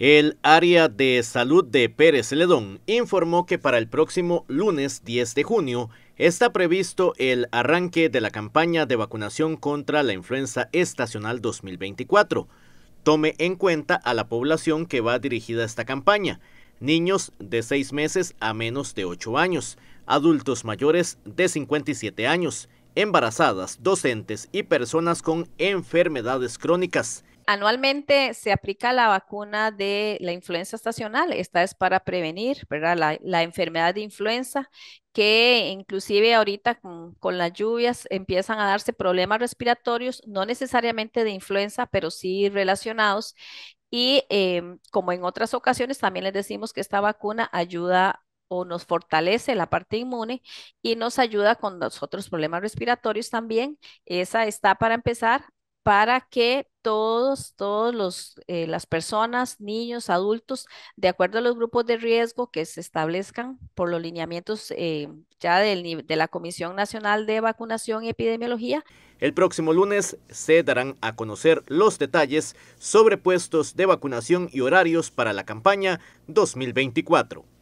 El área de salud de Pérez Ledón informó que para el próximo lunes 10 de junio está previsto el arranque de la campaña de vacunación contra la influenza estacional 2024. Tome en cuenta a la población que va dirigida a esta campaña, niños de 6 meses a menos de 8 años, adultos mayores de 57 años, embarazadas, docentes y personas con enfermedades crónicas. Anualmente se aplica la vacuna de la influenza estacional. Esta es para prevenir ¿verdad? La, enfermedad de influenza, que inclusive ahorita con, las lluvias empiezan a darse problemas respiratorios, no necesariamente de influenza, pero sí relacionados. Y em, como en otras ocasiones, también les decimos que esta vacuna ayuda o nos fortalece la parte inmune y nos ayuda con los otros problemas respiratorios también. Esa está para empezar para que todos, todos eh, las personas, niños, adultos, de acuerdo a los grupos de riesgo que se establezcan por los lineamientos eh, ya de la Comisión Nacional de Vacunación y Epidemiología. El próximo lunes se darán a conocer los detalles sobre puestos de vacunación y horarios para la campaña 2024.